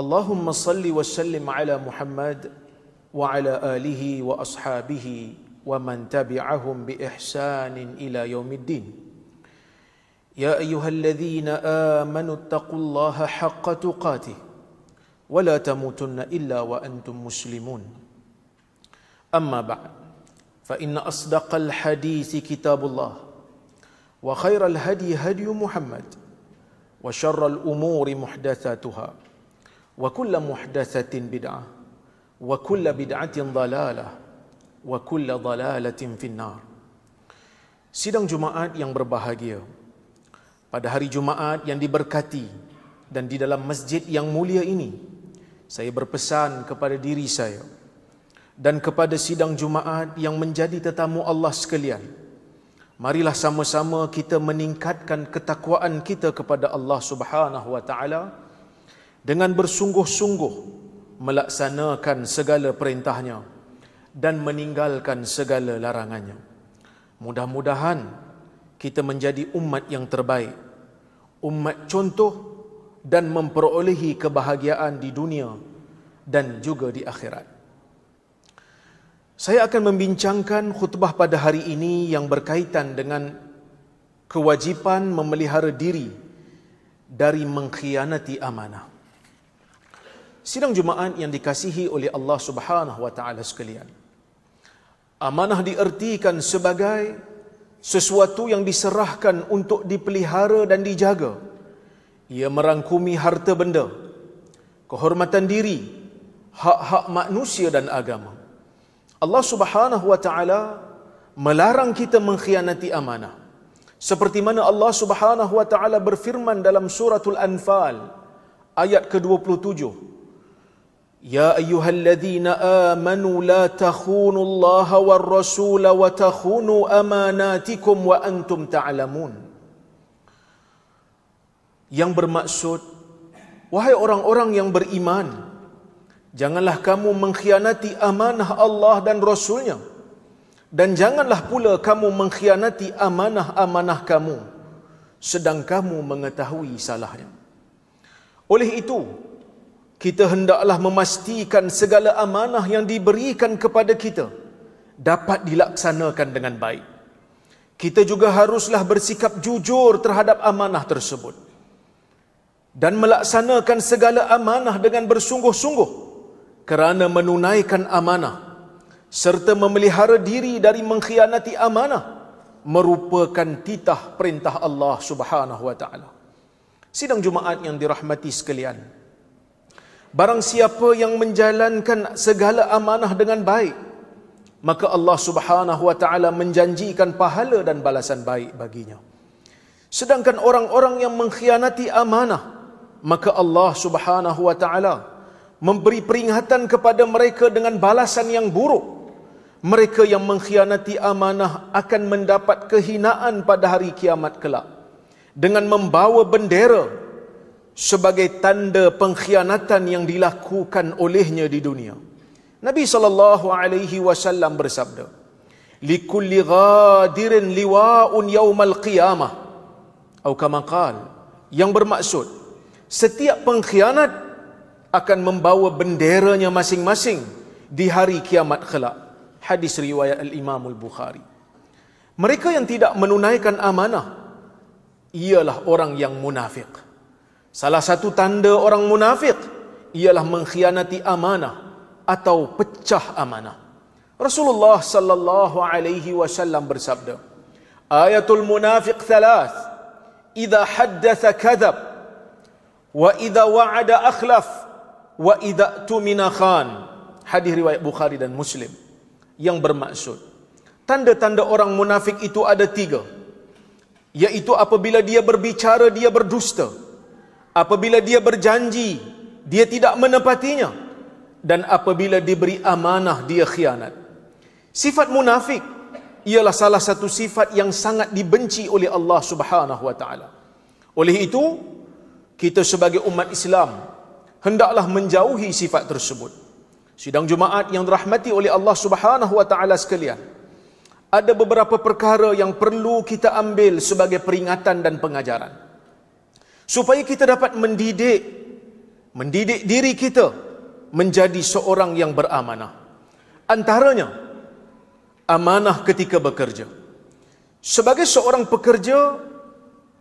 اللهم صل وسلم على محمد وعلى اله واصحابه ومن تبعهم باحسان الى يوم الدين يا ايها الذين امنوا اتقوا الله حق تقاته ولا تموتن الا وانتم مسلمون اما بعد فان اصدق الحديث كتاب الله وخير الهدي هدي محمد وشر الامور محدثاتها wa kulla muhdathatin bid'ah wa kulla bid'atin dalalah wa kulla dalalatin finnar sidang jumaat yang berbahagia pada hari jumaat yang diberkati dan di dalam masjid yang mulia ini saya berpesan kepada diri saya dan kepada sidang jumaat yang menjadi tetamu Allah sekalian marilah sama-sama kita meningkatkan ketakwaan kita kepada Allah Subhanahu wa taala dengan bersungguh-sungguh melaksanakan segala perintahnya dan meninggalkan segala larangannya. Mudah-mudahan kita menjadi umat yang terbaik, umat contoh dan memperolehi kebahagiaan di dunia dan juga di akhirat. Saya akan membincangkan khutbah pada hari ini yang berkaitan dengan kewajipan memelihara diri dari mengkhianati amanah. Sidang Jumaat yang dikasihi oleh Allah Subhanahu wa taala sekalian. Amanah diertikan sebagai sesuatu yang diserahkan untuk dipelihara dan dijaga. Ia merangkumi harta benda, kehormatan diri, hak-hak manusia dan agama. Allah Subhanahu wa taala melarang kita mengkhianati amanah. Seperti mana Allah Subhanahu wa taala berfirman dalam suratul Anfal ayat ke-27. يا ايها الذين آمنوا لا تخونوا الله والرسول وتخونوا أماناتكم وأنتم تعلمون yang bermaksud wahai orang-orang yang beriman janganlah kamu mengkhianati amanah Allah dan rasulnya dan janganlah pula kamu mengkhianati amanah-amanah kamu sedang kamu mengetahui salahnya oleh itu kita hendaklah memastikan segala amanah yang diberikan kepada kita dapat dilaksanakan dengan baik. Kita juga haruslah bersikap jujur terhadap amanah tersebut dan melaksanakan segala amanah dengan bersungguh-sungguh kerana menunaikan amanah serta memelihara diri dari mengkhianati amanah merupakan titah perintah Allah Subhanahu wa taala. Sidang Jumaat yang dirahmati sekalian, Barang siapa yang menjalankan segala amanah dengan baik, maka Allah Subhanahu wa taala menjanjikan pahala dan balasan baik baginya. Sedangkan orang-orang yang mengkhianati amanah, maka Allah Subhanahu wa taala memberi peringatan kepada mereka dengan balasan yang buruk. Mereka yang mengkhianati amanah akan mendapat kehinaan pada hari kiamat kelak. Dengan membawa bendera sebagai tanda pengkhianatan yang dilakukan olehnya di dunia. Nabi sallallahu alaihi wasallam bersabda, "Likulli ghadirin liwa'un yaumal qiyamah." Atau kama qal, yang bermaksud setiap pengkhianat akan membawa benderanya masing-masing di hari kiamat kelak. Hadis riwayat Al-Imam Al-Bukhari. Mereka yang tidak menunaikan amanah ialah orang yang munafik. Salah satu tanda orang munafik ialah mengkhianati amanah atau pecah amanah. Rasulullah sallallahu alaihi wasallam bersabda, "Ayatul munafiq thalath: Idza haddatha kadzab, wa idza wa'ada akhlaf, wa idza tumina khan." Hadis riwayat Bukhari dan Muslim yang bermaksud tanda-tanda orang munafik itu ada tiga yaitu apabila dia berbicara dia berdusta apabila dia berjanji dia tidak menepatinya dan apabila diberi amanah dia khianat sifat munafik ialah salah satu sifat yang sangat dibenci oleh Allah Subhanahu wa taala oleh itu kita sebagai umat Islam hendaklah menjauhi sifat tersebut sidang jumaat yang dirahmati oleh Allah Subhanahu wa taala sekalian ada beberapa perkara yang perlu kita ambil sebagai peringatan dan pengajaran supaya kita dapat mendidik mendidik diri kita menjadi seorang yang beramanah antaranya amanah ketika bekerja sebagai seorang pekerja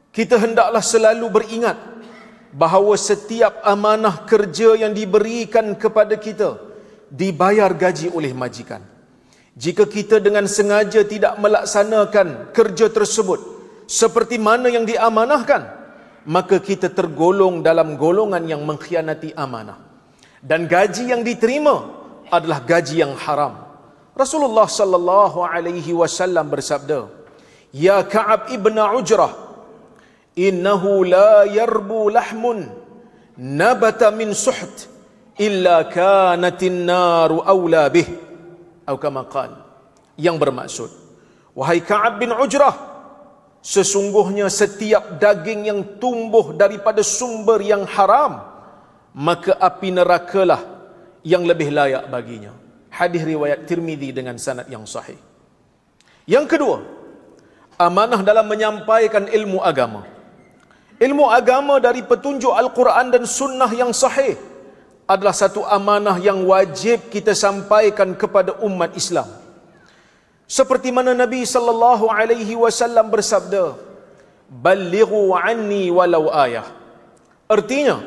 kita hendaklah selalu beringat bahawa setiap amanah kerja yang diberikan kepada kita dibayar gaji oleh majikan jika kita dengan sengaja tidak melaksanakan kerja tersebut seperti mana yang diamanahkan, maka kita tergolong dalam golongan yang mengkhianati amanah dan gaji yang diterima adalah gaji yang haram Rasulullah sallallahu alaihi wasallam bersabda Ya Ka'ab ibn Ujrah innahu la yarbu lahmun nabata min suht illa kanat an-nar awla bih atau kama yang bermaksud wahai Ka'ab bin Ujrah sesungguhnya setiap daging yang tumbuh daripada sumber yang haram maka api nerakalah yang lebih layak baginya hadis riwayat Tirmizi dengan sanad yang sahih yang kedua amanah dalam menyampaikan ilmu agama ilmu agama dari petunjuk al-Quran dan sunnah yang sahih adalah satu amanah yang wajib kita sampaikan kepada umat Islam. Seperti mana Nabi sallallahu alaihi wasallam bersabda, "Balighu anni walau ayah." Artinya,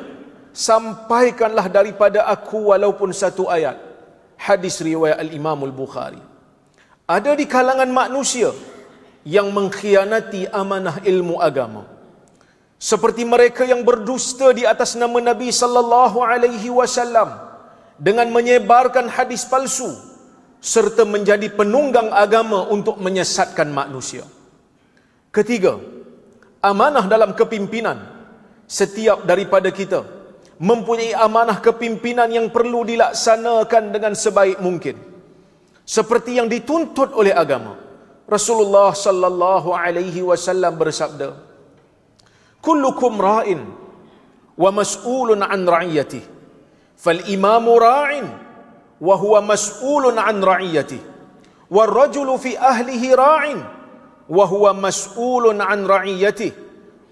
sampaikanlah daripada aku walaupun satu ayat. Hadis riwayat Al-Imam Al-Bukhari. Ada di kalangan manusia yang mengkhianati amanah ilmu agama. Seperti mereka yang berdusta di atas nama Nabi sallallahu alaihi wasallam dengan menyebarkan hadis palsu serta menjadi penunggang agama untuk menyesatkan manusia. Ketiga, amanah dalam kepimpinan setiap daripada kita mempunyai amanah kepimpinan yang perlu dilaksanakan dengan sebaik mungkin seperti yang dituntut oleh agama. Rasulullah sallallahu alaihi wasallam bersabda, "Kullukum ra'in wa mas'ulun an ra'iyatihi." Fal imamu ra'in wa huwa mas'ulun an ra'iyati war rajulu fi ahlihi ra'in wa huwa mas'ulun an ra'iyati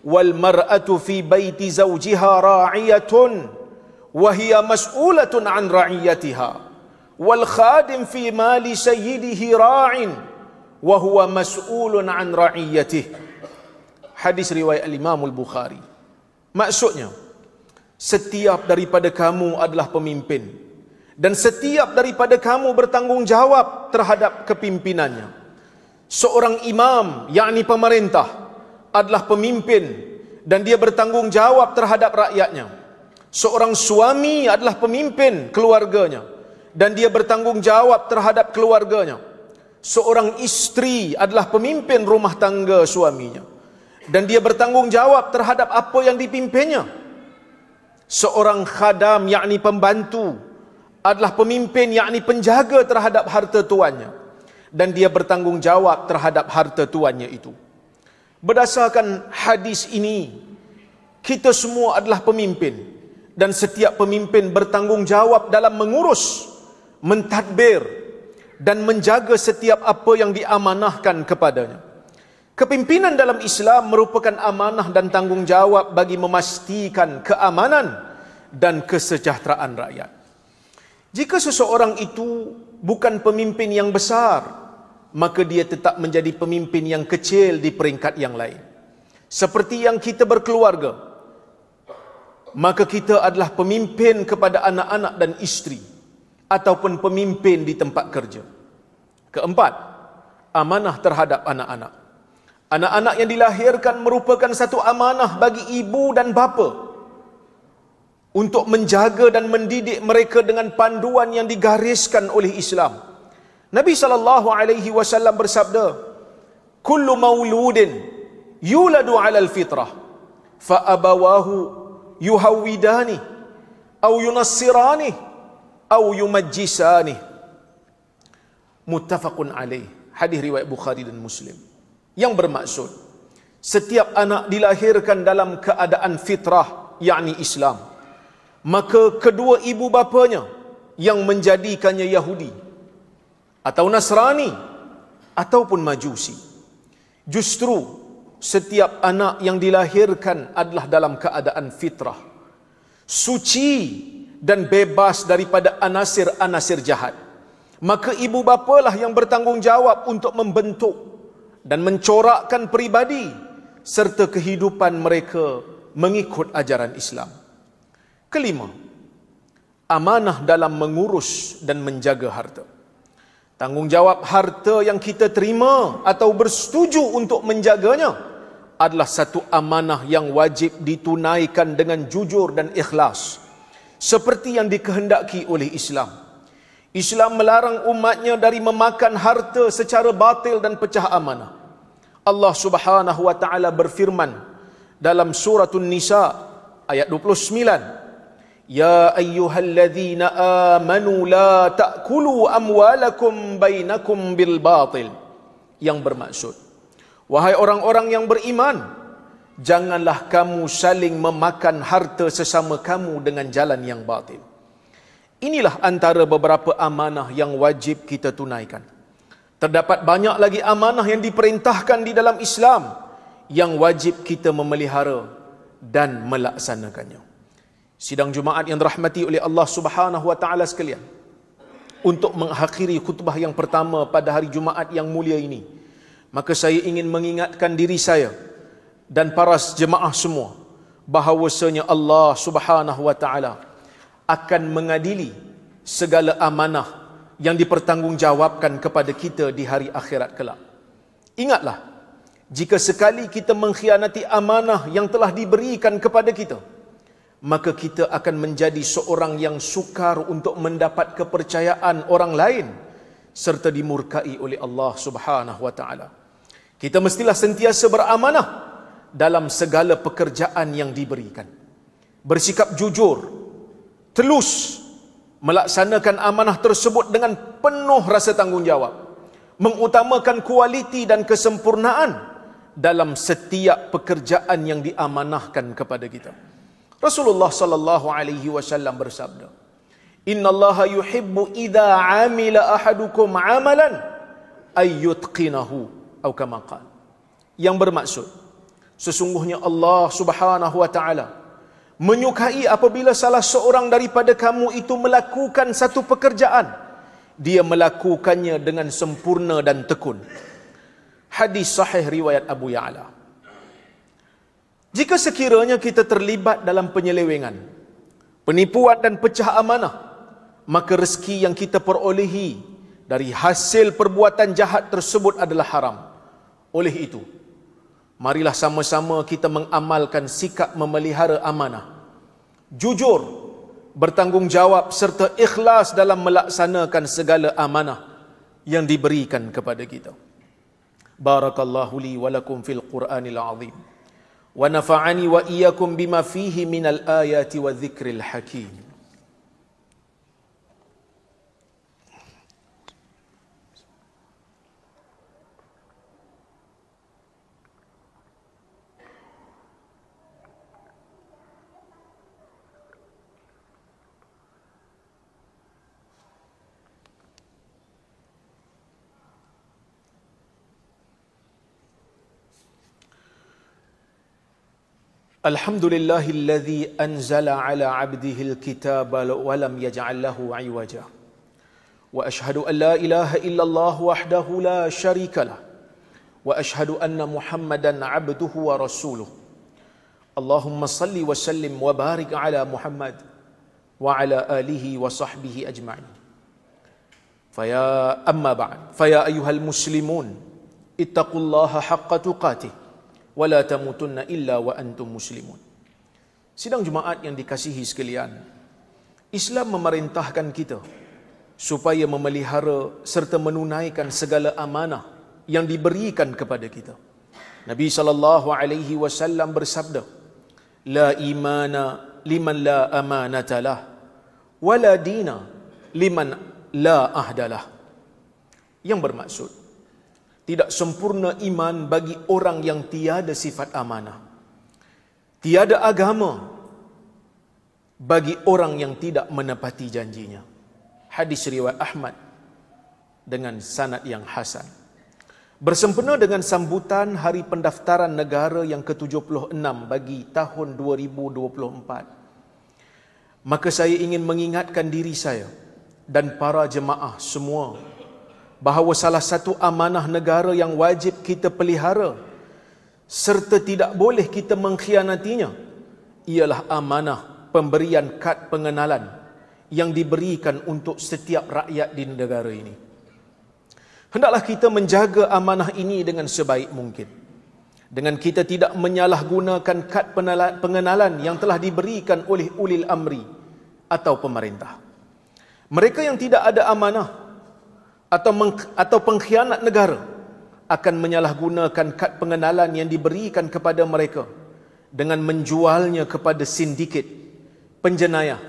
wal mar'atu fi baiti zawjiha ra'iyatun wa hiya mas'ulatun an ra'iyatiha wal khadim fi mali sayyidihi ra'in wa huwa mas'ulun an ra'iyatihi hadis riwayat al imam al bukhari maksudnya setiap daripada kamu adalah pemimpin dan setiap daripada kamu bertanggungjawab terhadap kepimpinannya. Seorang imam, yakni pemerintah, adalah pemimpin dan dia bertanggungjawab terhadap rakyatnya. Seorang suami adalah pemimpin keluarganya dan dia bertanggungjawab terhadap keluarganya. Seorang istri adalah pemimpin rumah tangga suaminya dan dia bertanggungjawab terhadap apa yang dipimpinnya. Seorang khadam, yakni pembantu, adalah pemimpin yakni penjaga terhadap harta tuannya dan dia bertanggungjawab terhadap harta tuannya itu. Berdasarkan hadis ini, kita semua adalah pemimpin dan setiap pemimpin bertanggungjawab dalam mengurus, mentadbir dan menjaga setiap apa yang diamanahkan kepadanya. Kepimpinan dalam Islam merupakan amanah dan tanggungjawab bagi memastikan keamanan dan kesejahteraan rakyat. Jika seseorang itu bukan pemimpin yang besar, maka dia tetap menjadi pemimpin yang kecil di peringkat yang lain. Seperti yang kita berkeluarga, maka kita adalah pemimpin kepada anak-anak dan isteri ataupun pemimpin di tempat kerja. Keempat, amanah terhadap anak-anak. Anak-anak yang dilahirkan merupakan satu amanah bagi ibu dan bapa. Bapa untuk menjaga dan mendidik mereka dengan panduan yang digariskan oleh Islam. Nabi sallallahu alaihi wasallam bersabda, "Kullu mauludin yuladu 'ala al-fitrah fa abawahu yuhawwidani aw yunassirani aw yumajjisani." Muttafaqun alaih. Hadis riwayat Bukhari dan Muslim. Yang bermaksud setiap anak dilahirkan dalam keadaan fitrah yakni Islam maka kedua ibu bapanya yang menjadikannya Yahudi atau Nasrani ataupun Majusi. Justru setiap anak yang dilahirkan adalah dalam keadaan fitrah. Suci dan bebas daripada anasir-anasir jahat. Maka ibu bapalah yang bertanggungjawab untuk membentuk dan mencorakkan peribadi serta kehidupan mereka mengikut ajaran Islam. Kelima, amanah dalam mengurus dan menjaga harta. Tanggungjawab harta yang kita terima atau bersetuju untuk menjaganya adalah satu amanah yang wajib ditunaikan dengan jujur dan ikhlas. Seperti yang dikehendaki oleh Islam. Islam melarang umatnya dari memakan harta secara batil dan pecah amanah. Allah Subhanahu wa taala berfirman dalam surah nisa ayat 29 يا أيها الذين آمنوا لا تأكلوا أموالكم بينكم بالباطل yang bermaksud wahai orang-orang yang beriman janganlah kamu saling memakan harta sesama kamu dengan jalan yang batil inilah antara beberapa amanah yang wajib kita tunaikan terdapat banyak lagi amanah yang diperintahkan di dalam Islam yang wajib kita memelihara dan melaksanakannya sidang Jumaat yang dirahmati oleh Allah Subhanahu wa taala sekalian untuk mengakhiri khutbah yang pertama pada hari Jumaat yang mulia ini maka saya ingin mengingatkan diri saya dan para jemaah semua bahawasanya Allah Subhanahu wa taala akan mengadili segala amanah yang dipertanggungjawabkan kepada kita di hari akhirat kelak ingatlah jika sekali kita mengkhianati amanah yang telah diberikan kepada kita maka kita akan menjadi seorang yang sukar untuk mendapat kepercayaan orang lain serta dimurkai oleh Allah Subhanahu wa taala. Kita mestilah sentiasa beramanah dalam segala pekerjaan yang diberikan. Bersikap jujur, telus melaksanakan amanah tersebut dengan penuh rasa tanggungjawab. Mengutamakan kualiti dan kesempurnaan dalam setiap pekerjaan yang diamanahkan kepada kita. Rasulullah sallallahu alaihi wasallam bersabda, "Inna Allah yuhibbu idza amila ahadukum amalan ayutqinahu" atau kama qala. Yang bermaksud sesungguhnya Allah Subhanahu wa taala menyukai apabila salah seorang daripada kamu itu melakukan satu pekerjaan dia melakukannya dengan sempurna dan tekun. Hadis sahih riwayat Abu Ya'la. Ya jika sekiranya kita terlibat dalam penyelewengan, penipuan dan pecah amanah, maka rezeki yang kita perolehi dari hasil perbuatan jahat tersebut adalah haram. Oleh itu, marilah sama-sama kita mengamalkan sikap memelihara amanah. Jujur, bertanggungjawab serta ikhlas dalam melaksanakan segala amanah yang diberikan kepada kita. Barakallahu li walakum fil Qur'anil Azim. ونفعني واياكم بما فيه من الايات والذكر الحكيم الحمد لله الذي انزل على عبده الكتاب ولم يجعل له عوجا واشهد ان لا اله الا الله وحده لا شريك له واشهد ان محمدا عبده ورسوله اللهم صل وسلم وبارك على محمد وعلى اله وصحبه اجمعين فيا اما بعد فيا ايها المسلمون اتقوا الله حق تقاته wala tamutunna illa wa antum muslimun. Sidang Jumaat yang dikasihi sekalian, Islam memerintahkan kita supaya memelihara serta menunaikan segala amanah yang diberikan kepada kita. Nabi sallallahu alaihi wasallam bersabda, "La imana liman la amanata lah, wala dina liman la ahdalah." Yang bermaksud tidak sempurna iman bagi orang yang tiada sifat amanah. Tiada agama bagi orang yang tidak menepati janjinya. Hadis riwayat Ahmad dengan sanad yang hasan. Bersempena dengan sambutan hari pendaftaran negara yang ke-76 bagi tahun 2024. Maka saya ingin mengingatkan diri saya dan para jemaah semua bahawa salah satu amanah negara yang wajib kita pelihara serta tidak boleh kita mengkhianatinya ialah amanah pemberian kad pengenalan yang diberikan untuk setiap rakyat di negara ini. Hendaklah kita menjaga amanah ini dengan sebaik mungkin. Dengan kita tidak menyalahgunakan kad pengenalan yang telah diberikan oleh ulil amri atau pemerintah. Mereka yang tidak ada amanah atau meng, atau pengkhianat negara akan menyalahgunakan kad pengenalan yang diberikan kepada mereka dengan menjualnya kepada sindiket penjenayah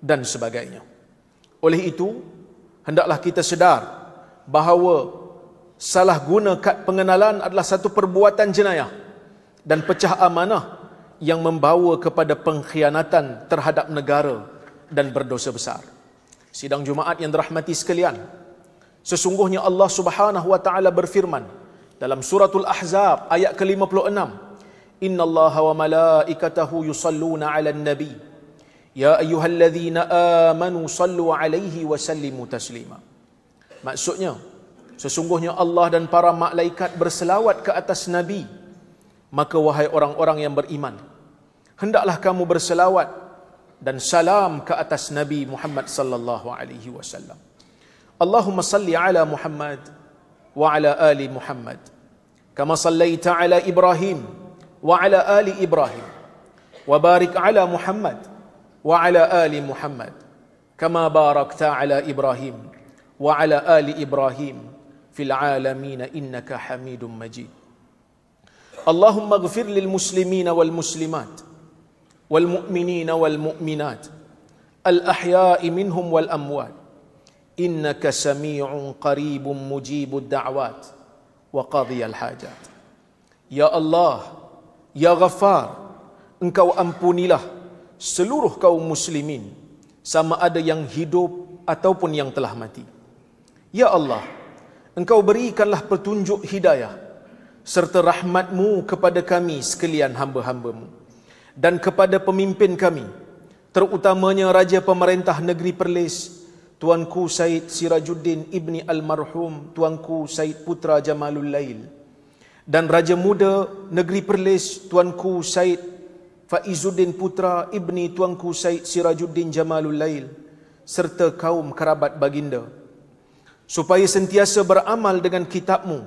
dan sebagainya oleh itu hendaklah kita sedar bahawa salah guna kad pengenalan adalah satu perbuatan jenayah dan pecah amanah yang membawa kepada pengkhianatan terhadap negara dan berdosa besar sidang jumaat yang dirahmati sekalian Sesungguhnya Allah Subhanahu wa taala berfirman dalam Al Ahzab ayat ke-56. Inna Allah wa malaikatahu yusalluna ala nabi. Ya ayuhalladzina amanu sallu alaihi wa sallimu taslima. Maksudnya, sesungguhnya Allah dan para malaikat berselawat ke atas Nabi. Maka wahai orang-orang yang beriman, hendaklah kamu berselawat dan salam ke atas Nabi Muhammad sallallahu alaihi wasallam. اللهم صل على محمد وعلى ال محمد كما صليت على ابراهيم وعلى ال ابراهيم وبارك على محمد وعلى ال محمد كما باركت على ابراهيم وعلى ال ابراهيم في العالمين انك حميد مجيد اللهم اغفر للمسلمين والمسلمات والمؤمنين والمؤمنات الاحياء منهم والاموات innaka sami'un qaribun mujibud da'wat wa qadhi al-hajat ya allah ya ghafar engkau ampunilah seluruh kaum muslimin sama ada yang hidup ataupun yang telah mati ya allah engkau berikanlah petunjuk hidayah serta rahmatmu kepada kami sekalian hamba-hambamu dan kepada pemimpin kami terutamanya raja pemerintah negeri perlis Tuanku Said Sirajuddin Ibni Almarhum Tuanku Said Putra Jamalul Lail. Dan Raja Muda Negeri Perlis, Tuanku Said Faizuddin Putra Ibni Tuanku Said Sirajuddin Jamalul Lail. Serta kaum kerabat baginda. Supaya sentiasa beramal dengan kitabmu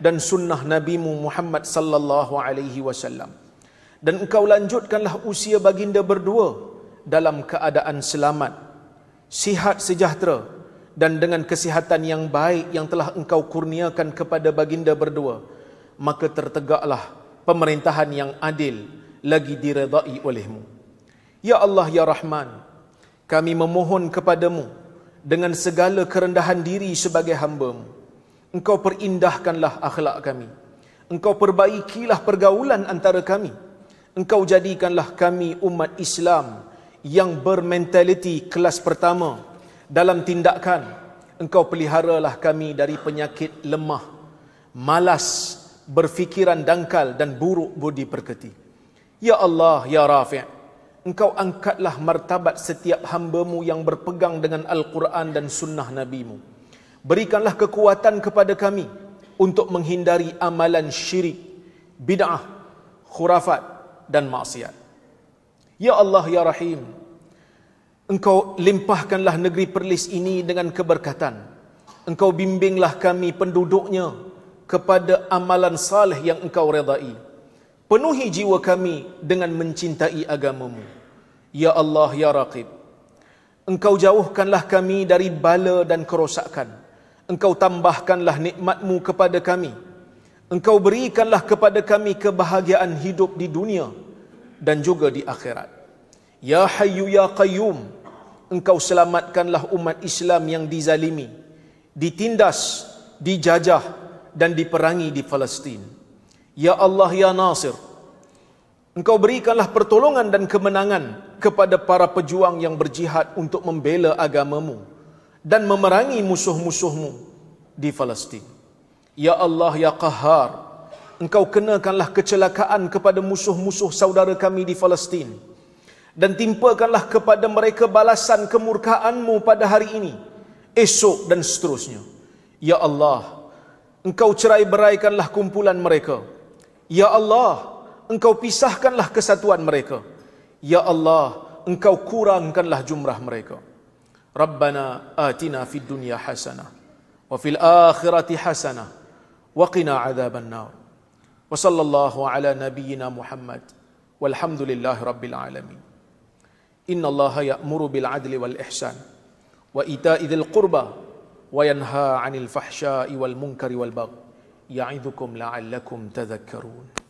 dan sunnah NabiMu Muhammad sallallahu alaihi wasallam. Dan engkau lanjutkanlah usia baginda berdua dalam keadaan selamat sihat sejahtera dan dengan kesihatan yang baik yang telah engkau kurniakan kepada baginda berdua maka tertegaklah pemerintahan yang adil lagi diredai olehmu ya Allah ya Rahman kami memohon kepadamu dengan segala kerendahan diri sebagai hamba-Mu engkau perindahkanlah akhlak kami engkau perbaikilah pergaulan antara kami engkau jadikanlah kami umat Islam yang bermentaliti kelas pertama dalam tindakan engkau peliharalah kami dari penyakit lemah malas berfikiran dangkal dan buruk budi perkati ya Allah ya Rafi' engkau angkatlah martabat setiap hamba-Mu yang berpegang dengan al-Quran dan sunnah Nabi-Mu berikanlah kekuatan kepada kami untuk menghindari amalan syirik bid'ah khurafat dan maksiat Ya Allah ya Rahim. Engkau limpahkanlah negeri Perlis ini dengan keberkatan. Engkau bimbinglah kami penduduknya kepada amalan saleh yang engkau redai. Penuhi jiwa kami dengan mencintai agamamu. Ya Allah ya Raqib. Engkau jauhkanlah kami dari bala dan kerosakan. Engkau tambahkanlah nikmatmu kepada kami. Engkau berikanlah kepada kami kebahagiaan hidup di dunia dan juga di akhirat. Ya Hayyu Ya Qayyum, engkau selamatkanlah umat Islam yang dizalimi, ditindas, dijajah dan diperangi di Palestin. Ya Allah Ya Nasir, engkau berikanlah pertolongan dan kemenangan kepada para pejuang yang berjihad untuk membela agamamu dan memerangi musuh-musuhmu di Palestin. Ya Allah Ya Qahar, engkau kenakanlah kecelakaan kepada musuh-musuh saudara kami di Palestin dan timpakanlah kepada mereka balasan kemurkaanmu pada hari ini esok dan seterusnya ya Allah engkau cerai-beraikanlah kumpulan mereka ya Allah engkau pisahkanlah kesatuan mereka ya Allah engkau kurangkanlah jumlah mereka Rabbana atina fid dunya hasanah wa fil akhirati hasanah wa qina adzabannar وصلى الله على نبينا محمد والحمد لله رب العالمين إن الله يأمر بالعدل والإحسان وإيتاء ذي القربى وينهى عن الفحشاء والمنكر والبغي يعظكم لعلكم تذكرون